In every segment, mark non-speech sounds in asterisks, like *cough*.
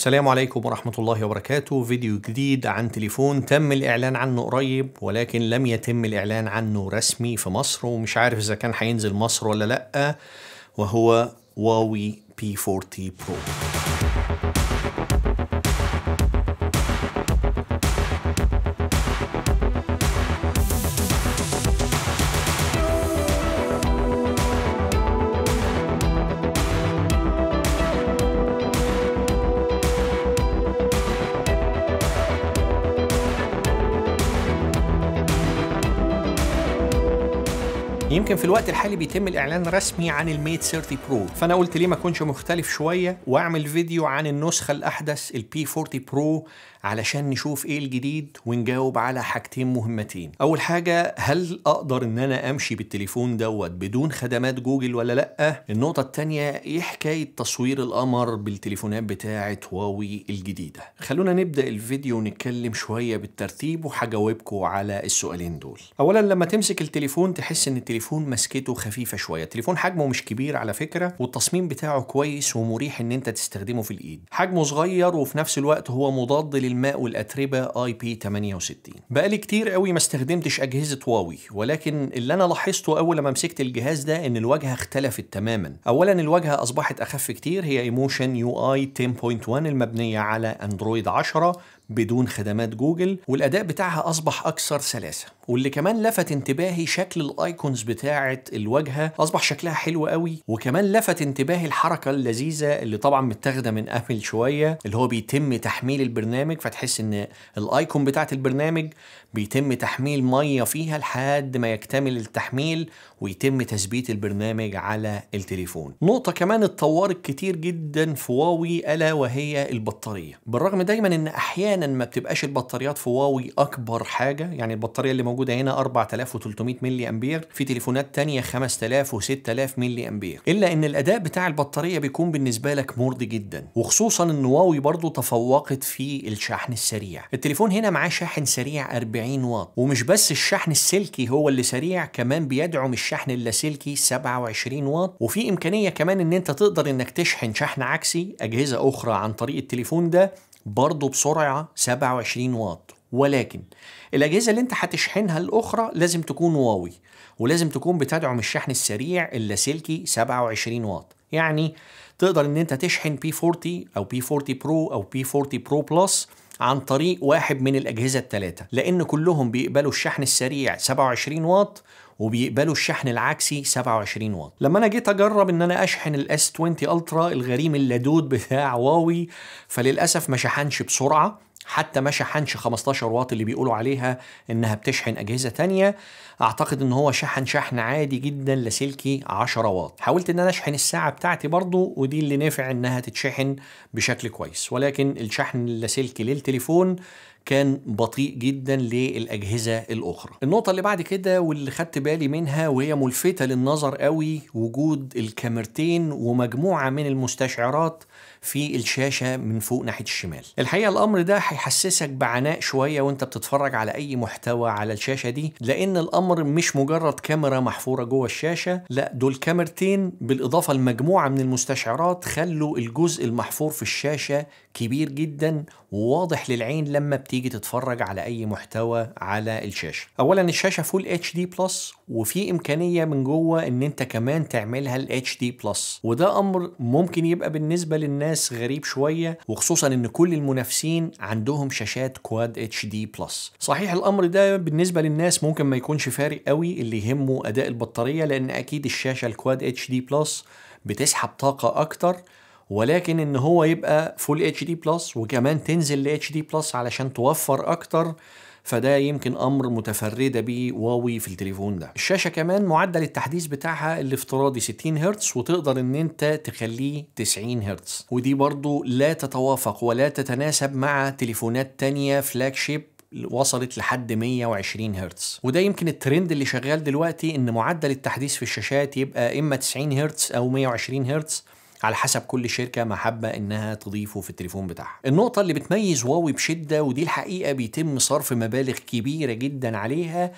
السلام عليكم ورحمة الله وبركاته فيديو جديد عن تليفون تم الإعلان عنه قريب ولكن لم يتم الإعلان عنه رسمي في مصر ومش عارف إذا كان هينزل مصر ولا لأ وهو هواوي P40 Pro لكن في الوقت الحالي بيتم الاعلان رسمي عن الميت 30 برو فانا قلت ليه ما اكونش مختلف شويه واعمل فيديو عن النسخه الاحدث البي 40 برو علشان نشوف ايه الجديد ونجاوب على حاجتين مهمتين اول حاجه هل اقدر ان انا امشي بالتليفون دوت بدون خدمات جوجل ولا لا النقطه الثانيه ايه حكايه تصوير القمر بالتليفونات بتاعه هواوي الجديده خلونا نبدا الفيديو ونتكلم شويه بالترتيب وهجاوبكم على السؤالين دول اولا لما تمسك التليفون تحس ان التليفون التليفون مسكته خفيفه شويه التليفون حجمه مش كبير على فكره والتصميم بتاعه كويس ومريح ان انت تستخدمه في الايد حجمه صغير وفي نفس الوقت هو مضاد للماء والاتربه اي بي 68 بقالي كتير قوي ما استخدمتش اجهزه هواوي ولكن اللي انا لاحظته اول لما مسكت الجهاز ده ان الواجهه اختلفت تماما اولا الواجهه اصبحت اخف كتير هي ايموشن يو اي 10.1 المبنيه على اندرويد 10 بدون خدمات جوجل والأداء بتاعها أصبح أكثر سلاسة واللي كمان لفت انتباهي شكل الايكونز بتاعه الواجهه اصبح شكلها حلو قوي وكمان لفت انتباهي الحركه اللذيذه اللي طبعا متاخده من ابل شويه اللي هو بيتم تحميل البرنامج فتحس ان الايكون بتاعه البرنامج بيتم تحميل ميه فيها لحد ما يكتمل التحميل ويتم تثبيت البرنامج على التليفون نقطه كمان اتطورت كتير جدا في واوي الا وهي البطاريه بالرغم دايما ان احيانا احيانا ما بتبقاش البطاريات في واوي اكبر حاجه يعني البطاريه اللي موجوده هنا 4300 ملي امبير في تليفونات تانية 5000 و6000 ملي امبير الا ان الاداء بتاع البطاريه بيكون بالنسبه لك مرضي جدا وخصوصا ان واوي برضو تفوقت في الشحن السريع التليفون هنا معاه شاحن سريع 40 واط ومش بس الشحن السلكي هو اللي سريع كمان بيدعم الشحن اللاسلكي 27 واط وفي امكانيه كمان ان انت تقدر انك تشحن شحن عكسي اجهزه اخرى عن طريق التليفون ده برضه بسرعة 27 واط ولكن الأجهزة اللي أنت هتشحنها الأخرى لازم تكون واوي ولازم تكون بتدعم الشحن السريع اللاسلكي 27 واط يعني تقدر ان انت تشحن بي 40 او بي 40 برو او بي 40 برو بلس عن طريق واحد من الأجهزة الثلاثة لأن كلهم بيقبلوا الشحن السريع 27 واط وبيقبلوا الشحن العكسي 27 واط لما انا جيت اجرب ان انا اشحن الاس 20 الترا الغريم اللدود بتاع واوي فللاسف ما شحنش بسرعه حتى ما شحنش 15 واط اللي بيقولوا عليها انها بتشحن اجهزه تانية اعتقد ان هو شحن شحن عادي جدا لاسلكي 10 واط حاولت ان انا اشحن الساعه بتاعتي برضو ودي اللي نفع انها تتشحن بشكل كويس ولكن الشحن اللاسلكي للتليفون كان بطيء جدا للاجهزه الاخرى النقطه اللي بعد كده واللي خدت بالي منها وهي ملفته للنظر قوي وجود الكاميرتين ومجموعه من المستشعرات في الشاشه من فوق ناحيه الشمال الحقيقه الامر ده هيحسسك بعناء شويه وانت بتتفرج على اي محتوى على الشاشه دي لان الامر مش مجرد كاميرا محفوره جوه الشاشه لا دول كاميرتين بالاضافه لمجموعه من المستشعرات خلوا الجزء المحفور في الشاشه كبير جدا وواضح للعين لما بتيجي تتفرج على اي محتوى على الشاشه اولا الشاشه فول اتش دي بلس وفي امكانيه من جوه ان انت كمان تعملها الاتش دي بلس وده امر ممكن يبقى بالنسبه للناس الناس غريب شويه وخصوصا ان كل المنافسين عندهم شاشات كواد اتش دي بلس صحيح الامر ده بالنسبه للناس ممكن ما يكونش فارق قوي اللي يهمه اداء البطاريه لان اكيد الشاشه الكواد اتش دي بلس بتسحب طاقه اكتر ولكن ان هو يبقى فول اتش دي بلس وكمان تنزل ل اتش دي بلس علشان توفر اكتر فده يمكن امر متفرده بيه واوي في التليفون ده الشاشه كمان معدل التحديث بتاعها الافتراضي 60 هرتز وتقدر ان انت تخليه 90 هرتز ودي برضو لا تتوافق ولا تتناسب مع تليفونات تانية فلاج شيب وصلت لحد 120 هرتز وده يمكن الترند اللي شغال دلوقتي ان معدل التحديث في الشاشات يبقى اما 90 هرتز او 120 هرتز على حسب كل شركة محبة إنها تضيفه في التليفون بتاعها النقطة اللي بتميز هواوي بشدة ودي الحقيقة بيتم صرف مبالغ كبيرة جدا عليها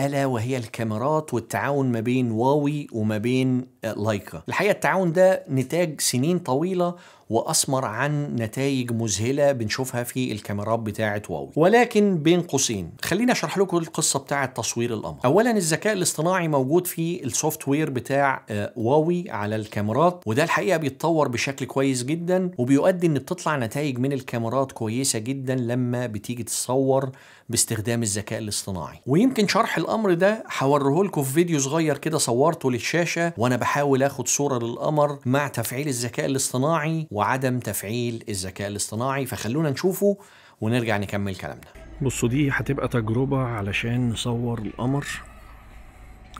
الا وهي الكاميرات والتعاون ما بين واوي وما بين آه، لايكا الحقيقه التعاون ده نتاج سنين طويله واثمر عن نتائج مذهله بنشوفها في الكاميرات بتاعه واوي ولكن بين قوسين خليني اشرح لكم القصه بتاعه تصوير القمر اولا الذكاء الاصطناعي موجود في السوفت وير بتاع آه، واوي على الكاميرات وده الحقيقه بيتطور بشكل كويس جدا وبيؤدي ان بتطلع نتائج من الكاميرات كويسه جدا لما بتيجي تصور باستخدام الذكاء الاصطناعي ويمكن شرح الامر ده هوريه لكم في فيديو صغير كده صورته للشاشه وانا بحاول اخد صوره للقمر مع تفعيل الذكاء الاصطناعي وعدم تفعيل الذكاء الاصطناعي فخلونا نشوفه ونرجع نكمل كلامنا بصوا دي هتبقى تجربه علشان نصور القمر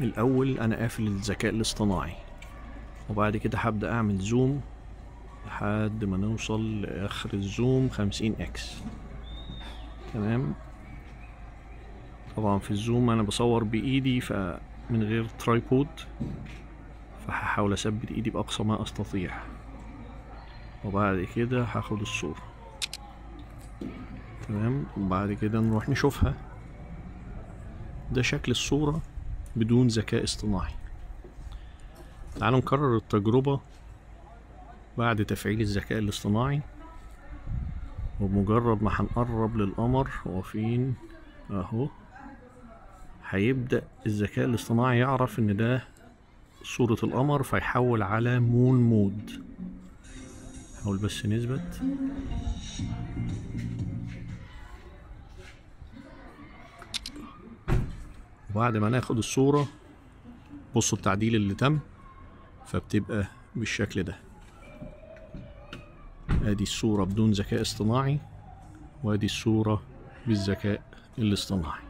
الاول انا قافل الذكاء الاصطناعي وبعد كده هبدا اعمل زوم لحد ما نوصل لاخر الزوم 50 اكس تمام طبعا في الزوم انا بصور بايدي فمن غير ترايبود فهحاول اثبت ايدي باقصى ما استطيع وبعد كده هاخد الصورة تمام وبعد كده نروح نشوفها ده شكل الصورة بدون ذكاء اصطناعي تعالوا نكرر التجربة بعد تفعيل الذكاء الاصطناعي وبمجرد ما هنقرب للقمر هو فين اهو هيبدأ الذكاء الاصطناعي يعرف إن ده صورة القمر فيحول على مون مود حاول بس نثبت وبعد ما ناخد الصورة بصوا التعديل اللي تم فبتبقى بالشكل ده ادي الصورة بدون ذكاء اصطناعي وادي الصورة بالذكاء الاصطناعي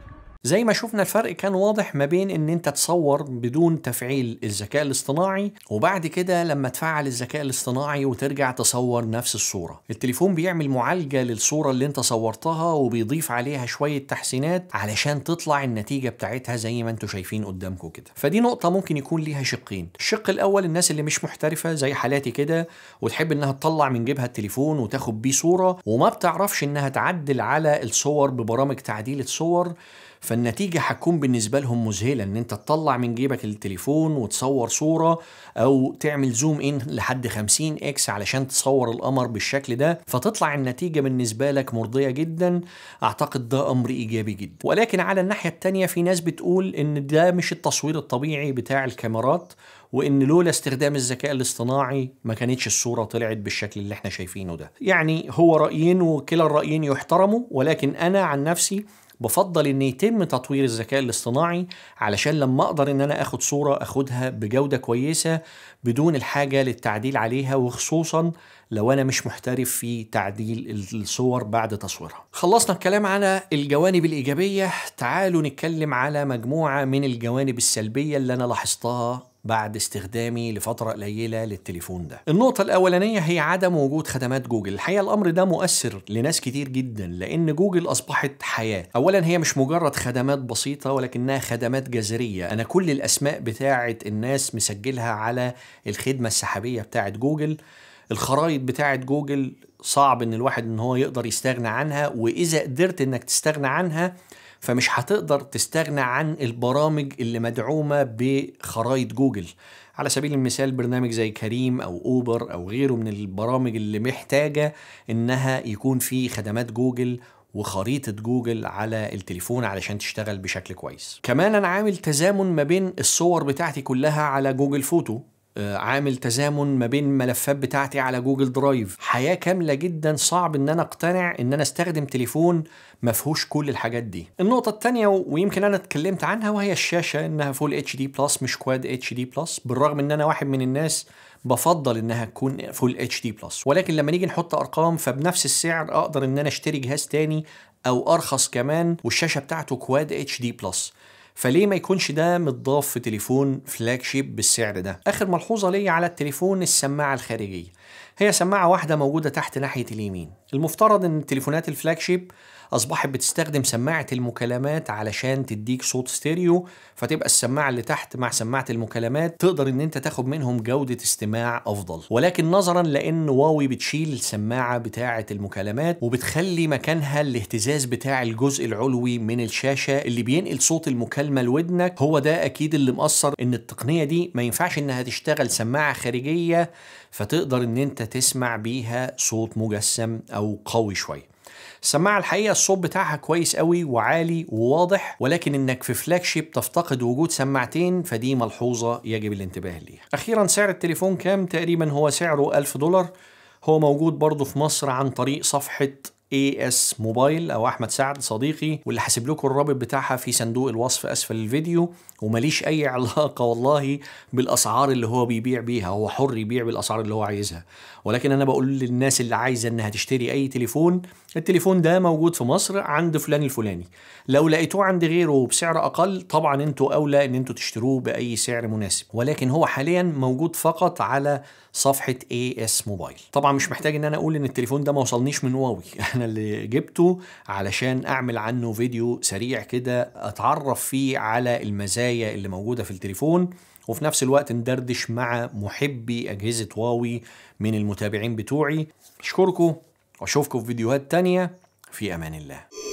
زي ما شفنا الفرق كان واضح ما بين ان انت تصور بدون تفعيل الذكاء الاصطناعي وبعد كده لما تفعل الذكاء الاصطناعي وترجع تصور نفس الصورة التليفون بيعمل معالجة للصورة اللي انت صورتها وبيضيف عليها شوية تحسينات علشان تطلع النتيجة بتاعتها زي ما انتوا شايفين قدامكم كده فدي نقطة ممكن يكون ليها شقين الشق الاول الناس اللي مش محترفة زي حالاتي كده وتحب انها تطلع من جيبها التليفون وتاخد بيه صورة وما بتعرفش انها تعدل على الصور ببرامج تعديل الصور فالنتيجه هتكون بالنسبه لهم مذهله ان انت تطلع من جيبك التليفون وتصور صوره او تعمل زوم ان لحد 50 اكس علشان تصور القمر بالشكل ده فتطلع النتيجه بالنسبه لك مرضيه جدا اعتقد ده امر ايجابي جدا ولكن على الناحيه الثانيه في ناس بتقول ان ده مش التصوير الطبيعي بتاع الكاميرات وان لولا استخدام الذكاء الاصطناعي ما كانتش الصوره طلعت بالشكل اللي احنا شايفينه ده يعني هو رايين وكلا الرايين يحترموا ولكن انا عن نفسي بفضل ان يتم تطوير الذكاء الاصطناعي علشان لما اقدر ان انا اخد صوره اخدها بجوده كويسه بدون الحاجه للتعديل عليها وخصوصا لو انا مش محترف في تعديل الصور بعد تصويرها. خلصنا الكلام على الجوانب الايجابيه، تعالوا نتكلم على مجموعه من الجوانب السلبيه اللي انا لاحظتها بعد استخدامي لفترة قليلة للتليفون ده النقطة الأولانية هي عدم وجود خدمات جوجل الحقيقة الأمر ده مؤثر لناس كتير جدا لأن جوجل أصبحت حياة أولا هي مش مجرد خدمات بسيطة ولكنها خدمات جذرية أنا كل الأسماء بتاعة الناس مسجلها على الخدمة السحابية بتاعة جوجل الخرائط بتاعة جوجل صعب ان الواحد ان هو يقدر يستغنى عنها واذا قدرت انك تستغنى عنها فمش هتقدر تستغنى عن البرامج اللي مدعومه بخرائط جوجل على سبيل المثال برنامج زي كريم او اوبر او غيره من البرامج اللي محتاجه انها يكون في خدمات جوجل وخريطة جوجل على التليفون علشان تشتغل بشكل كويس كمان أنا عامل تزامن ما بين الصور بتاعتي كلها على جوجل فوتو آه، عامل تزامن ما بين الملفات بتاعتي على جوجل درايف حياه كامله جدا صعب ان انا اقتنع ان انا استخدم تليفون ما فيهوش كل الحاجات دي النقطه الثانيه ويمكن انا اتكلمت عنها وهي الشاشه انها فول اتش دي بلس مش كواد اتش دي بلس بالرغم ان انا واحد من الناس بفضل انها تكون فول اتش دي بلس ولكن لما نيجي نحط ارقام فبنفس السعر اقدر ان انا اشتري جهاز تاني او ارخص كمان والشاشه بتاعته كواد اتش دي بلس فليه ما يكونش ده متضاف في تليفون فلاج شيب بالسعر ده اخر ملحوظه ليا على التليفون السماعه الخارجيه هي سماعة واحدة موجودة تحت ناحية اليمين المفترض ان تليفونات الفلاج شيب اصبحت بتستخدم سماعة المكالمات علشان تديك صوت ستيريو فتبقى السماعة اللي تحت مع سماعة المكالمات تقدر ان انت تاخد منهم جودة استماع افضل ولكن نظرا لان واوي بتشيل السماعة بتاعة المكالمات وبتخلي مكانها الاهتزاز بتاع الجزء العلوي من الشاشة اللي بينقل صوت المكالمة لودنك هو ده اكيد اللي مأثر ان التقنية دي ما ينفعش انها تشتغل سماعة خارجية فتقدر ان انت تسمع بيها صوت مجسم او قوي شويه السماعه الحقيقه الصوت بتاعها كويس قوي وعالي وواضح ولكن انك في فلاج شيب تفتقد وجود سماعتين فدي ملحوظه يجب الانتباه ليها اخيرا سعر التليفون كام تقريبا هو سعره 1000 دولار هو موجود برضه في مصر عن طريق صفحه اي اس موبايل او احمد سعد صديقي واللي هسيب لكم الرابط بتاعها في صندوق الوصف اسفل الفيديو ومليش اي علاقه والله بالاسعار اللي هو بيبيع بيها هو حر يبيع بالاسعار اللي هو عايزها ولكن انا بقول للناس اللي عايزه انها تشتري اي تليفون التليفون ده موجود في مصر عند فلان الفلاني لو لقيتوه عند غيره بسعر اقل طبعا انتوا اولى ان انتوا تشتروه باي سعر مناسب ولكن هو حاليا موجود فقط على صفحه اي اس موبايل طبعا مش محتاج ان انا اقول ان التليفون ده ما وصلنيش من واوي *laughs* انا اللي جبته علشان اعمل عنه فيديو سريع كده اتعرف فيه على المزايا اللي موجوده في التليفون وفي نفس الوقت ندردش مع محبي اجهزه هواوي من المتابعين بتوعي اشكركم واشوفكم في فيديوهات تانيه في امان الله